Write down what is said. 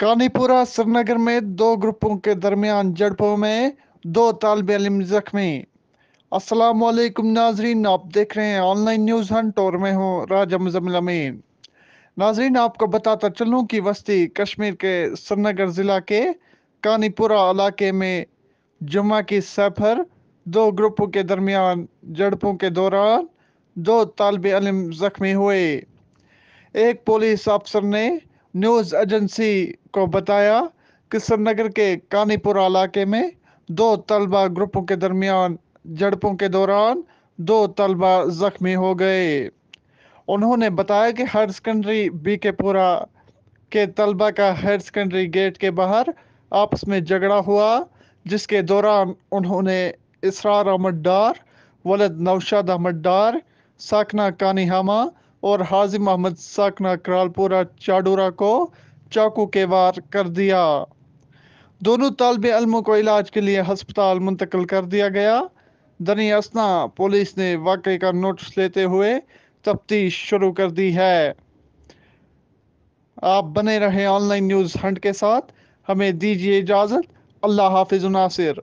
कानीपुरा श्रीनगर में दो ग्रुपों के दरमियान झड़पों में दो तालब इलम जख्मी असलम नाजरीन आप देख रहे हैं ऑनलाइन न्यूज़ हंट और मैं हूँ राजा मुजमिल अमीन नाजरीन आपको बताता चलूँ कि वस्ती कश्मीर के श्रीनगर ज़िला के कानीपुरा इलाके में जुम्मे की सफर दो ग्रुपों के दरमियान झड़पों के दौरान दो तालब इलम जख्मी हुए एक पुलिस अफसर ने न्यूज एजेंसी को बताया कि श्रीनगर के कानीपुर इलाके में दो तलबा ग्रुपों के दरमियान झड़पों के दौरान दो तलबा जख्मी हो गए उन्होंने बताया कि हायर सेकेंडरी बी के पुरा के तलबा का हायर सेकेंडरी गेट के बाहर आपस में झगड़ा हुआ जिसके दौरान उन्होंने इसरार अहमद डार वलद नौशाद अहमद डार साकना कानी हामा और हाजिम मोहम्मद साकना करालपुरा चाडूरा को चाकू के वार कर दिया दोनों तालब इलमों को इलाज के लिए हस्पताल मुंतकिल कर दिया गया दनी असना पुलिस ने वाकई का नोटिस लेते हुए तफ्तीश शुरू कर दी है आप बने रहें ऑनलाइन न्यूज़ हंट के साथ हमें दीजिए इजाज़त अल्लाह हाफिज़ नासिर